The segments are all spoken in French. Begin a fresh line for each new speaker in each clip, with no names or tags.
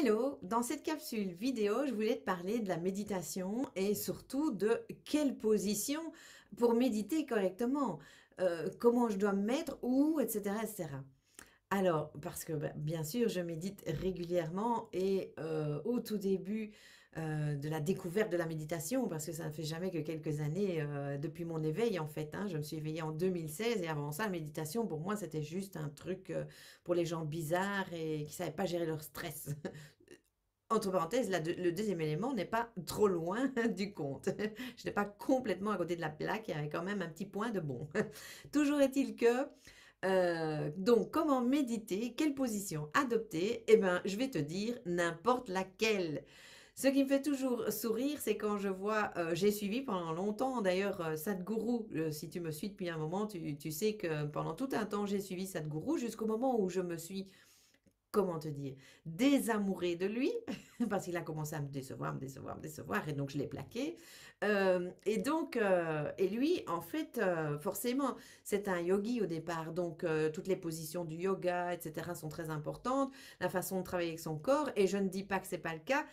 Hello, dans cette capsule vidéo, je voulais te parler de la méditation et surtout de quelle position pour méditer correctement, euh, comment je dois me mettre, où, etc. etc. Alors, parce que bah, bien sûr, je médite régulièrement et euh, au tout début euh, de la découverte de la méditation, parce que ça ne fait jamais que quelques années depuis mon éveil en fait, hein. je me suis éveillée en 2016 et avant ça, la méditation pour moi c'était juste un truc pour les gens bizarres et qui ne savaient pas gérer leur stress. Entre parenthèses, le deuxième élément n'est pas trop loin du compte. Je n'ai pas complètement à côté de la plaque, il y avait quand même un petit point de bon. Toujours est-il que, euh, donc, comment méditer Quelle position adopter Eh bien, je vais te dire n'importe laquelle. Ce qui me fait toujours sourire, c'est quand je vois, euh, j'ai suivi pendant longtemps d'ailleurs Sadguru, euh, Sadhguru. si tu me suis depuis un moment, tu, tu sais que pendant tout un temps, j'ai suivi Sadhguru jusqu'au moment où je me suis comment te dire, désamouré de lui, parce qu'il a commencé à me décevoir, me décevoir, me décevoir, et donc je l'ai plaqué. Euh, et donc, euh, et lui, en fait, euh, forcément, c'est un yogi au départ, donc toutes les positions du yoga, etc., sont très importantes, la façon de travailler avec son corps, et je ne dis pas que c'est pas le cas,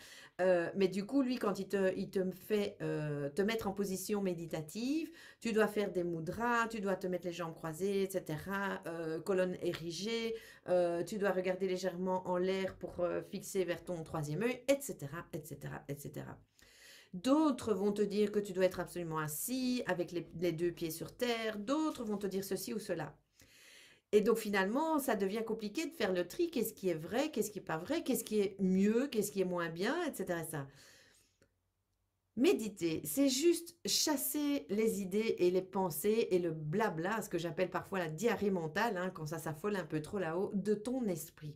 mais du coup, lui, quand il te, il te fait te mettre en position méditative, tu dois faire des mudras, tu dois te mettre les jambes croisées, etc., colonne érigée, tu dois regarder les légèrement en l'air pour euh, fixer vers ton troisième œil, etc., etc., etc. D'autres vont te dire que tu dois être absolument assis avec les, deux pieds sur terre. D'autres vont te dire ceci ou cela. Et donc finalement, ça devient compliqué de faire le tri. Qu'est-ce qui est vrai, qu'est-ce qui n'est pas vrai, qu'est-ce qui est mieux, qu'est-ce qui est moins bien, etc. Ça. Méditer, c'est juste chasser les idées et les pensées et le blabla, ce que j'appelle parfois la diarrhée mentale, hein, quand ça s'affole un peu trop là-haut, de ton esprit.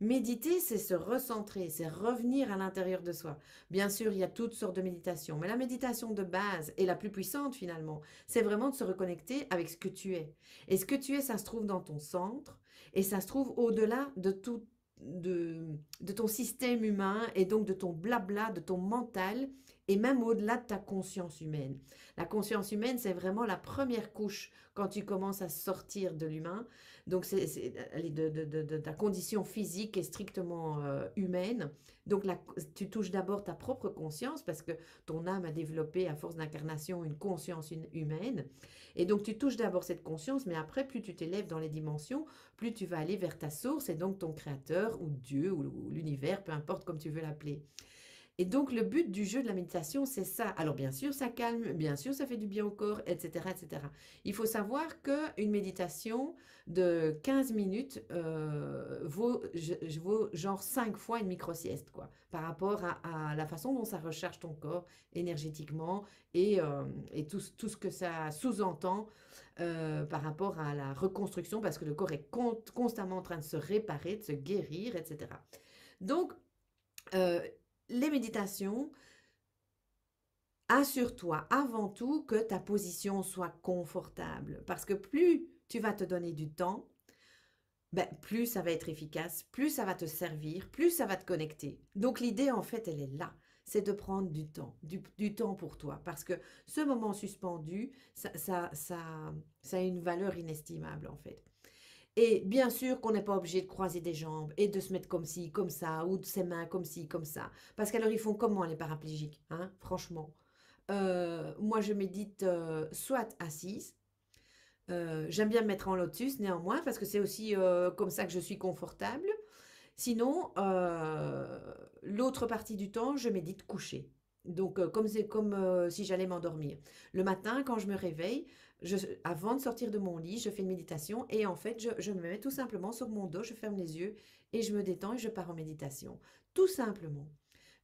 Méditer, c'est se recentrer, c'est revenir à l'intérieur de soi. Bien sûr, il y a toutes sortes de méditations, mais la méditation de base est la plus puissante finalement, c'est vraiment de se reconnecter avec ce que tu es. Et ce que tu es, ça se trouve dans ton centre et ça se trouve au-delà de tout de, de ton système humain et donc de ton blabla, de ton mental et même au-delà de ta conscience humaine. La conscience humaine, c'est vraiment la première couche quand tu commences à sortir de l'humain. Donc, c'est de, de, ta condition physique et strictement euh, humaine. Donc, tu touches d'abord ta propre conscience parce que ton âme a développé à force d'incarnation une conscience humaine. Et donc, tu touches d'abord cette conscience, mais après, plus tu t'élèves dans les dimensions, plus tu vas aller vers ta source et donc ton créateur ou Dieu ou l'univers, peu importe comme tu veux l'appeler. Et donc, le but du jeu de la méditation, c'est ça. Alors, bien sûr, ça calme, bien sûr, ça fait du bien au corps, etc., etc. Il faut savoir qu'une méditation de 15 minutes euh, vaut, je, genre 5 fois une micro-sieste, quoi, par rapport à, la façon dont ça recharge ton corps énergétiquement et, euh, tout, ce que ça sous-entend euh, par rapport à la reconstruction, parce que le corps est constamment en train de se réparer, de se guérir, etc. Donc, les méditations, assure-toi avant tout que ta position soit confortable. Parce que plus tu vas te donner du temps, ben, plus ça va être efficace, plus ça va te servir, plus ça va te connecter. Donc l'idée, en fait, elle est là. C'est de prendre du temps, du, temps pour toi. Parce que ce moment suspendu, ça a une valeur inestimable, en fait. Et bien sûr qu'on n'est pas obligé de croiser des jambes et de se mettre comme ci, comme ça, ou de ses mains comme ci, comme ça. Parce qu'alors ils font comment les paraplégiques, hein, franchement euh, Moi je médite euh, soit assise, euh, j'aime bien me mettre en lotus néanmoins, parce que c'est aussi comme ça que je suis confortable. Sinon, l'autre partie du temps, je médite couchée. Donc, euh, comme c'est comme euh, si j'allais m'endormir. Le matin, quand je me réveille, avant de sortir de mon lit, je fais une méditation et en fait, je, me mets tout simplement sur mon dos, je ferme les yeux et je me détends et je pars en méditation. Tout simplement.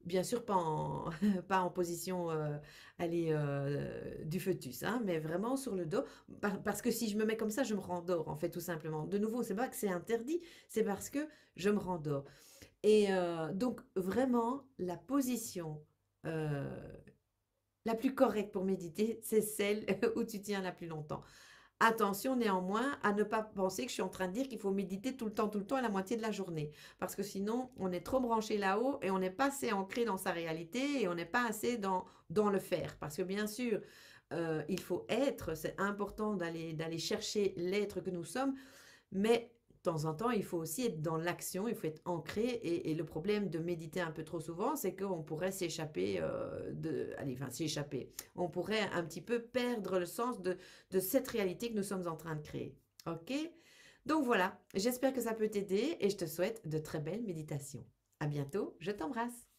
Bien sûr, pas en, position euh, euh du foetus, hein, mais vraiment sur le dos. parce que si je me mets comme ça, je me rendors, en fait, tout simplement. De nouveau, c'est pas que c'est interdit, c'est parce que je me rendors. Et donc, vraiment, la position euh, la plus correcte pour méditer, c'est celle où tu tiens la plus longtemps. Attention néanmoins à ne pas penser que je suis en train de dire qu'il faut méditer tout le temps, tout le temps, à la moitié de la journée. Parce que sinon, on est trop branché là-haut et on n'est pas assez ancré dans sa réalité et on n'est pas assez dans, dans le faire. Parce que bien sûr, euh, il faut être, c'est important d'aller chercher l'être que nous sommes, mais de temps en temps, il faut aussi être dans l'action, il faut être ancré. Et, le problème de méditer un peu trop souvent, c'est qu'on pourrait s'échapper euh, de... Allez, enfin, s'échapper. On pourrait un petit peu perdre le sens de, de cette réalité que nous sommes en train de créer. OK Donc voilà, j'espère que ça peut t'aider et je te souhaite de très belles méditations. À bientôt, je t'embrasse.